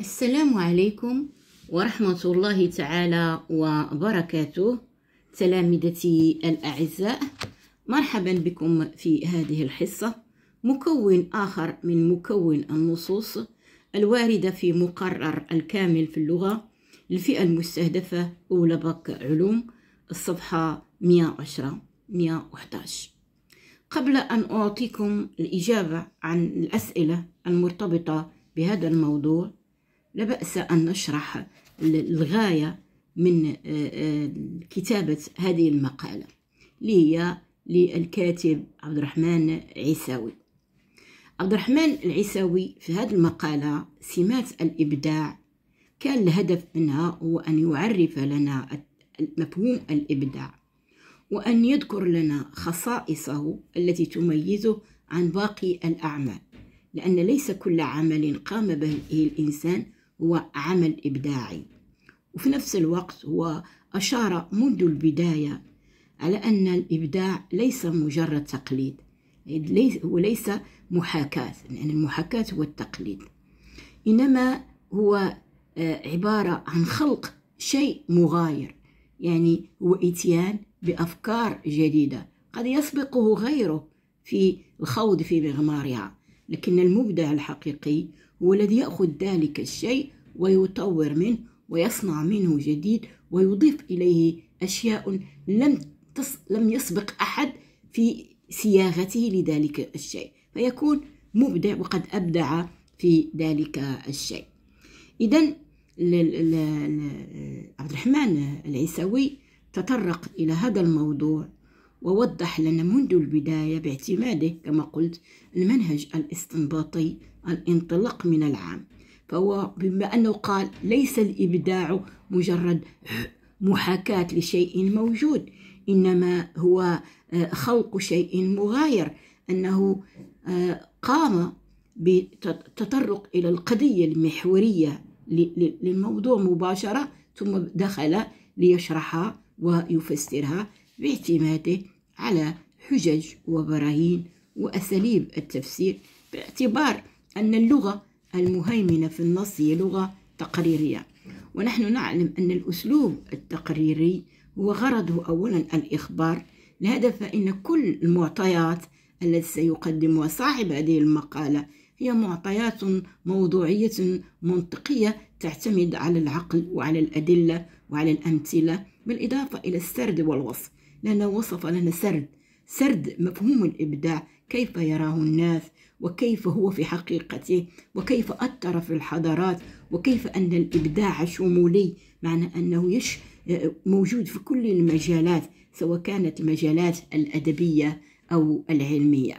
السلام عليكم ورحمة الله تعالى وبركاته تلامذتي الأعزاء مرحبا بكم في هذه الحصة مكون آخر من مكون النصوص الواردة في مقرر الكامل في اللغة الفئة المستهدفة أولى بك علوم الصفحة 110 111 قبل أن أعطيكم الإجابة عن الأسئلة المرتبطة بهذا الموضوع لا بأس أن نشرح الغاية من آه، آه، كتابة هذه المقالة اللي هي للكاتب عبد الرحمن عيساوي عبد الرحمن العيساوي في هذه المقالة سمات الإبداع كان الهدف منها هو أن يعرف لنا مفهوم الإبداع وأن يذكر لنا خصائصه التي تميزه عن باقي الأعمال لأن ليس كل عمل قام به الإنسان هو عمل إبداعي وفي نفس الوقت هو أشار منذ البداية على أن الإبداع ليس مجرد تقليد وليس محاكاة يعني المحاكاة هو التقليد إنما هو آه، عبارة عن خلق شيء مغاير يعني هو إتيان بأفكار جديدة قد يسبقه غيره في الخوض في مغمارها لكن المبدع الحقيقي هو الذي يأخذ ذلك الشيء ويطور منه ويصنع منه جديد ويضيف إليه أشياء لم لم يسبق أحد في صياغته لذلك الشيء فيكون مبدع وقد أبدع في ذلك الشيء إذا عبد الرحمن العيسوي تطرق إلى هذا الموضوع ووضح لنا منذ البداية باعتماده كما قلت المنهج الاستنباطي الانطلاق من العام فهو بما أنه قال ليس الإبداع مجرد محاكاة لشيء موجود إنما هو آه، خلق شيء مغاير أنه آه، قام بتطرق إلى القضية المحورية للموضوع مباشرة ثم دخل ليشرحها ويفسرها باعتماده على حجج وبراهين وأساليب التفسير باعتبار أن اللغة المهيمنة في النص هي لغة تقريرية ونحن نعلم أن الأسلوب التقريري هو غرضه أولا الإخبار لهذا فإن كل المعطيات التي سيقدمها صاحب هذه المقالة هي معطيات موضوعية منطقية تعتمد على العقل وعلى الأدلة وعلى الأمثلة بالإضافة إلى السرد والوصف لأنه وصف لنا سرد سرد مفهوم الإبداع كيف يراه الناس وكيف هو في حقيقته وكيف أثر في الحضارات وكيف أن الإبداع شمولي معنى أنه يش موجود في كل المجالات سواء كانت المجالات الأدبية أو العلمية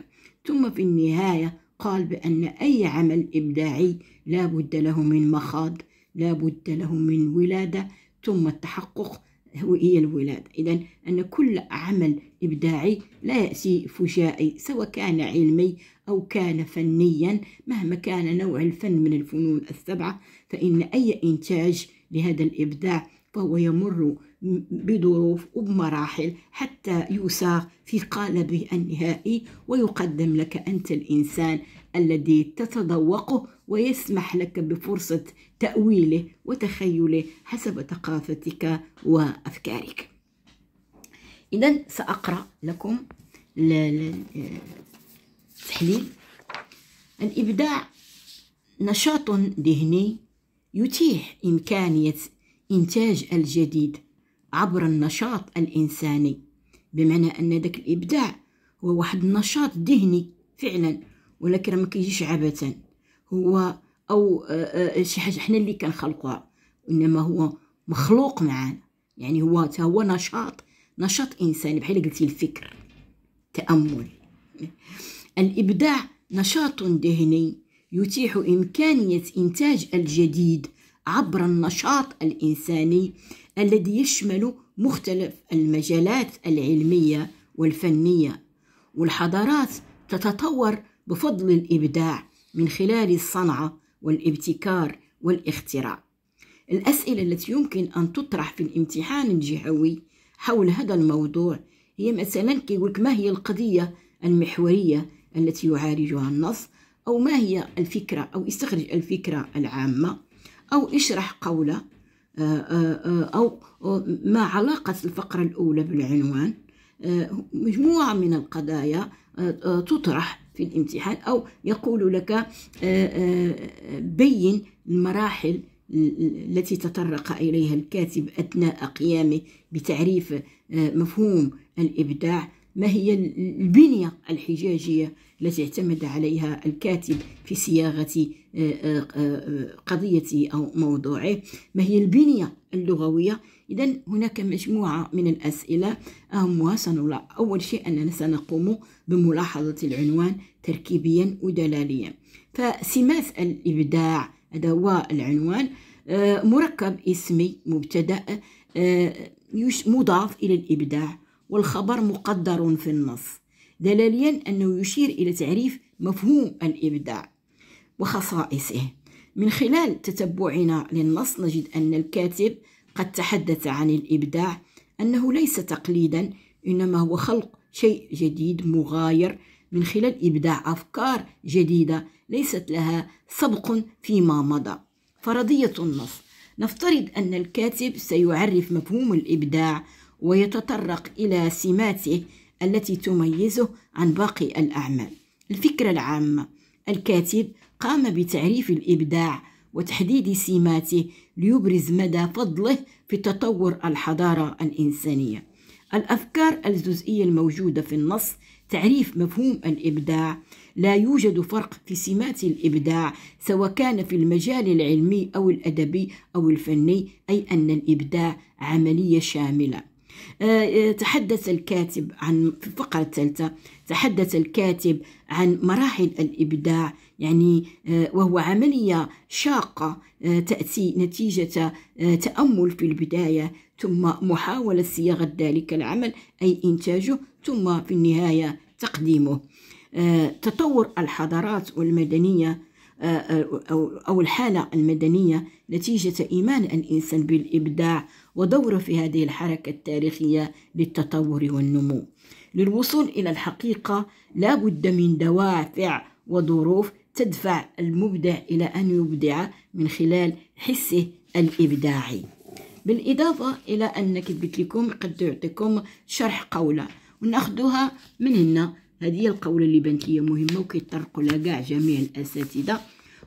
ثم في النهاية قال بأن أي عمل إبداعي لا بد له من مخاض لا بد له من ولادة ثم التحقق هي الولادة إذا أن كل عمل إبداعي لا يأتي فجائي سواء كان علمي أو كان فنيا مهما كان نوع الفن من الفنون السبعة فإن أي إنتاج لهذا الإبداع فهو يمر بظروف وبمراحل حتى يساق في قالبه النهائي ويقدم لك أنت الإنسان الذي تتذوقه ويسمح لك بفرصة تأويله وتخيله حسب ثقافتك وأفكارك إذا سأقرأ لكم التحليل الإبداع نشاط ذهني يتيح إمكانية إنتاج الجديد عبر النشاط الإنساني بمعنى أن ذاك الإبداع هو واحد النشاط ذهني فعلا ولكن ما كيجيش عبثا هو او آه، آه، شي حاجه حنا اللي كنخلقوها انما هو مخلوق معانا يعني هو حتى هو نشاط نشاط انساني بحال قلتي الفكر تامل الابداع نشاط ذهني يتيح امكانيه انتاج الجديد عبر النشاط الانساني الذي يشمل مختلف المجالات العلميه والفنيه والحضارات تتطور بفضل الابداع من خلال الصنعة والابتكار والاختراع الأسئلة التي يمكن أن تطرح في الامتحان الجهوي حول هذا الموضوع هي مثلا كيقولك ما هي القضية المحورية التي يعالجها النص أو ما هي الفكرة أو استخرج الفكرة العامة أو اشرح قولة آه، آه، أو ما علاقة الفقرة الأولى بالعنوان آه، مجموعة من القضايا تطرح في الامتحان أو يقول لك آه، آه، بين المراحل التي تطرق إليها الكاتب أثناء قيامه بتعريف آه، مفهوم الإبداع ما هي البنية الحجاجية التي اعتمد عليها الكاتب في صياغة آه، آه، آه، قضيته أو موضوعه ما هي البنية اللغوية إذا هناك مجموعة من الأسئلة أهمها سنلا أول شيء أننا سنقوم بملاحظة العنوان تركيبيا ودلاليا فسمات الإبداع هذا هو العنوان مركب اسمي مبتدأ مضاف إلى الإبداع والخبر مقدر في النص دلاليا أنه يشير إلى تعريف مفهوم الإبداع وخصائصه من خلال تتبعنا للنص نجد أن الكاتب قد تحدث عن الإبداع أنه ليس تقليدا إنما هو خلق شيء جديد مغاير من خلال إبداع أفكار جديدة ليست لها سبق فيما مضى فرضية النص نفترض أن الكاتب سيعرف مفهوم الإبداع ويتطرق إلى سماته التي تميزه عن باقي الأعمال الفكرة العامة الكاتب قام بتعريف الإبداع وتحديد سماته ليبرز مدى فضله في تطور الحضارة الإنسانية الأفكار الجزئية الموجودة في النص تعريف مفهوم الإبداع لا يوجد فرق في سمات الإبداع سواء كان في المجال العلمي أو الأدبي أو الفني أي أن الإبداع عملية شاملة آه، آه، تحدث الكاتب عن في الفقرة الثالثة تحدث الكاتب عن مراحل الإبداع يعني آه، وهو عملية شاقة تأتي نتيجة تأمل في البداية ثم محاولة صياغة ذلك العمل أي إنتاجه ثم في النهاية تقديمه تطور الحضارات والمدنية آه، آه، أو الحالة المدنية نتيجة إيمان الإنسان بالإبداع ودوره في هذه الحركة التاريخية للتطور والنمو للوصول إلى الحقيقة لا بد من دوافع وظروف تدفع المبدع إلى أن يبدع من خلال حسه الإبداعي بالإضافة إلى أن كتبت لكم قد تعطيكم شرح قولة ونأخذها من هنا هذه هي القولة اللي بانت لي مهمة وكيطرقوا لها كاع جميع الأساتذة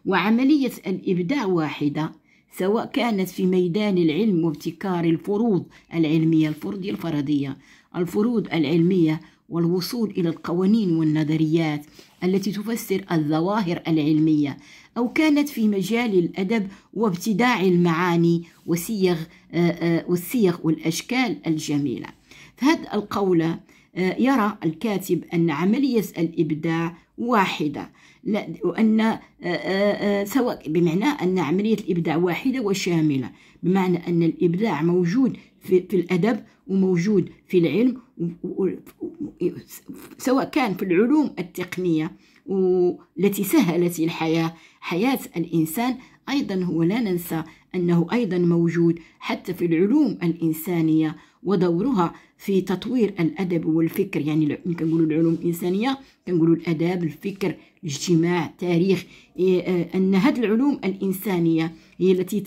وعملية الإبداع واحدة سواء كانت في ميدان العلم وابتكار الفروض العلمية الفردية الفردية الفروض العلمية والوصول إلى القوانين والنظريات التي تفسر الظواهر العلمية أو كانت في مجال الأدب وابتداع المعاني وسيغ آه، آه، والصيغ والأشكال الجميلة فهذه القولة يرى الكاتب أن عملية الإبداع واحدة وأن آه، آه، آه، سواء بمعنى أن عملية الإبداع واحدة وشاملة بمعنى أن الإبداع موجود في, في الأدب وموجود في العلم سواء كان في العلوم التقنية والتي سهلت الحياة حياة الإنسان أيضا هو لا ننسى أنه أيضا موجود حتى في العلوم الإنسانية ودورها في تطوير الادب والفكر يعني كنقولوا العلوم الانسانيه كنقولوا الاداب الفكر الاجتماع التاريخ إيه، آه، ان هذه العلوم الانسانيه هي التي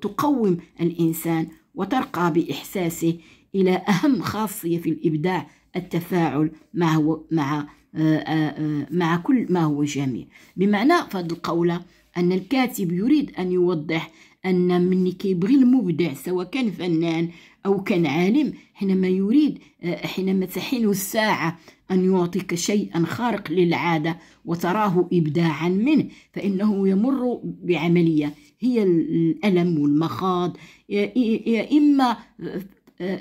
تقوم الانسان وترقى باحساسه الى اهم خاصيه في الابداع التفاعل مع هو مع آه، آه، مع كل ما هو جميل بمعنى فهاد القولة أن الكاتب يريد أن يوضح أن من كيبغي المبدع سواء كان فنان أو كان عالم حينما يريد آه، حينما تحين الساعة أن يعطيك شيئا خارق للعادة وتراه إبداعا منه فإنه يمر بعملية هي الألم والمخاض يا إما آه، آه،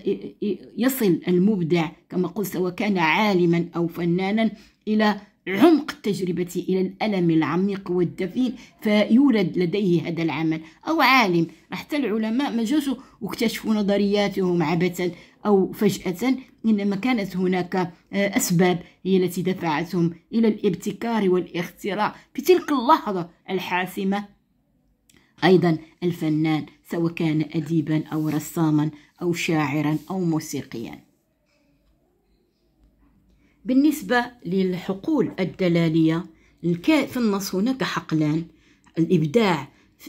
يصل المبدع كما قلت سواء كان عالما أو فنانا إلى عمق التجربة إلى الألم العميق والدفين فيولد لديه هذا العمل أو عالم حتى العلماء ما واكتشفوا نظرياتهم عبثا أو فجأة إنما كانت هناك آه، أسباب هي التي دفعتهم إلى الابتكار والاختراع في تلك اللحظة الحاسمة أيضا الفنان سواء كان أديبا أو رساما أو شاعرا أو موسيقيا بالنسبة للحقول الدلالية في النص هناك حقلان الإبداع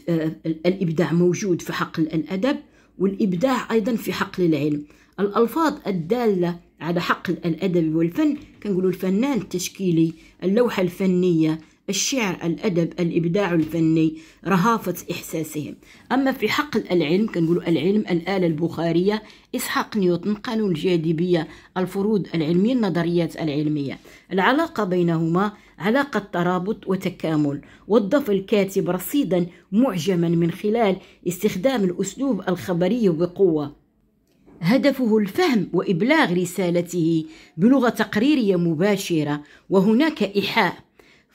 آه، الإبداع موجود في حقل الأدب والإبداع أيضا في حقل العلم الألفاظ الدالة على حقل الأدب والفن كنقولوا الفنان التشكيلي اللوحة الفنية الشعر الأدب الإبداع الفني رهافة إحساسهم أما في حق العلم كنقولوا العلم الآلة البخارية إسحاق نيوتن قانون الجاذبية الفروض العلمية النظريات العلمية العلاقة بينهما علاقة ترابط وتكامل وظف الكاتب رصيدا معجما من خلال استخدام الأسلوب الخبري بقوة هدفه الفهم وإبلاغ رسالته بلغة تقريرية مباشرة وهناك إيحاء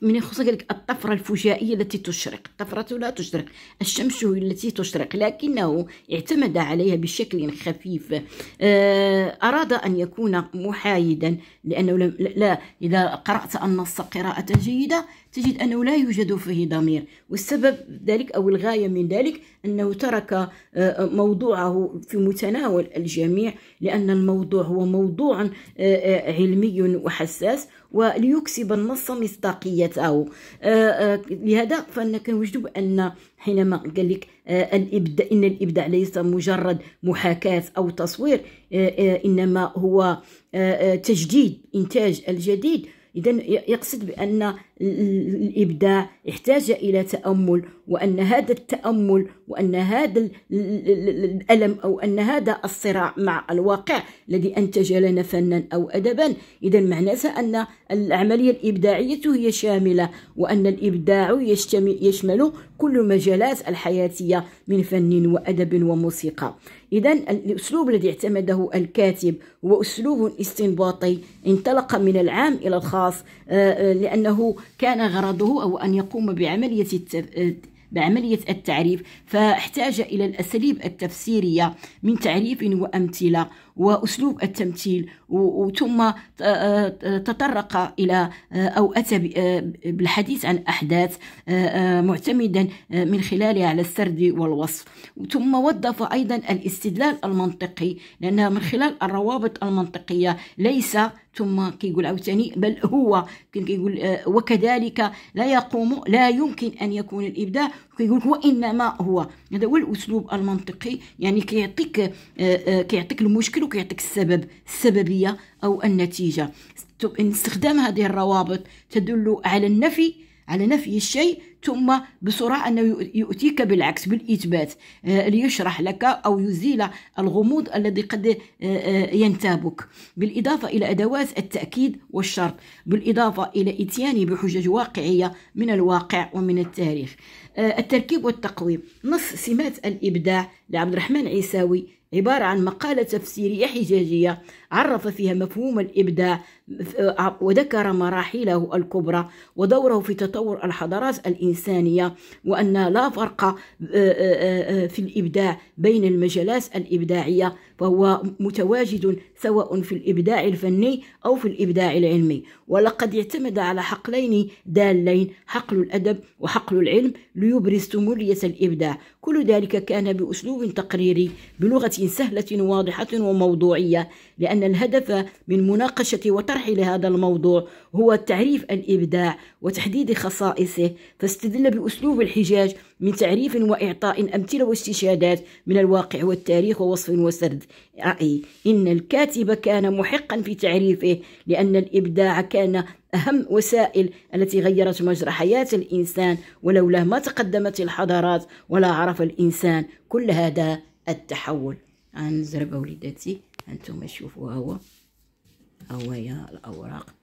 من يخص لك الطفرة الفجائية التي تشرق الطفرة لا تشرق الشمس هي التي تشرق لكنه اعتمد عليها بشكل خفيف آه، أراد أن يكون محايدا لأنه لا إذا قرأت النص قراءة جيدة تجد أنه لا يوجد فيه ضمير والسبب ذلك أو الغاية من ذلك أنه ترك آه، موضوعه في متناول الجميع لأن الموضوع هو موضوع آه، آه، علمي وحساس وليكسب النص مصداقيته لهذا فان كنوجدوا بان حينما قال لك الابداع ان الابداع ليس مجرد محاكاه او تصوير انما هو تجديد انتاج الجديد اذا يقصد بان الإبداع احتاج إلى تأمل وأن هذا التأمل وأن هذا الألم أو أن هذا الصراع مع الواقع الذي أنتج لنا فنا أو أدبا إذا معناتها أن العملية الإبداعية هي شاملة وأن الإبداع يشمل كل المجالات الحياتية من فن وأدب وموسيقى إذا الأسلوب الذي اعتمده الكاتب هو أسلوب استنباطي انطلق من العام إلى الخاص آه، آه، لأنه كان غرضه أو أن يقوم بعملية بعملية التعريف فاحتاج إلى الأساليب التفسيرية من تعريف وأمثلة وأسلوب التمثيل ثم تطرق إلى آه، أو أتى آه، بالحديث عن أحداث آه، معتمدا من خلالها على السرد والوصف ثم وظف أيضا الاستدلال المنطقي لأنها من خلال الروابط المنطقية ليس ثم كيقول عاوتاني بل هو كيقول آه، وكذلك لا يقوم لا يمكن ان يكون الابداع كيقول هو انما هو هذا هو الاسلوب المنطقي يعني كيعطيك آه، آه، كيعطيك المشكل وكيعطيك السبب السببيه او النتيجه استخدام هذه الروابط تدل على النفي على نفي الشيء ثم بسرعة أنه يؤتيك بالعكس بالإثبات آه، ليشرح لك أو يزيل الغموض الذي قد آه، آه، ينتابك بالإضافة إلى أدوات التأكيد والشرط بالإضافة إلى إتيان بحجج واقعية من الواقع ومن التاريخ التركيب والتقويم نص سمات الإبداع لعبد الرحمن عيساوي عبارة عن مقالة تفسيرية حجاجية عرف فيها مفهوم الإبداع وذكر مراحله الكبرى ودوره في تطور الحضارات الإنسانية الإنسانية وأن لا فرق آه، آه، آه، في الإبداع بين المجالات الإبداعية فهو متواجد سواء في الإبداع الفني أو في الإبداع العلمي ولقد اعتمد على حقلين دالين حقل الأدب وحقل العلم ليبرز تمرية الإبداع كل ذلك كان بأسلوب تقريري بلغة سهلة واضحة وموضوعية لأن الهدف من مناقشة وطرح لهذا الموضوع هو تعريف الإبداع وتحديد خصائصه فاست واستدل بأسلوب الحجاج من تعريف وإعطاء أمثلة واستشهادات من الواقع والتاريخ ووصف وسرد رأي إن الكاتب كان محقا في تعريفه لأن الإبداع كان أهم وسائل التي غيرت مجرى حياة الإنسان ولولا ما تقدمت الحضارات ولا عرف الإنسان كل هذا التحول غنزرب وليداتي أنتم شوفوا هو هو يا الأوراق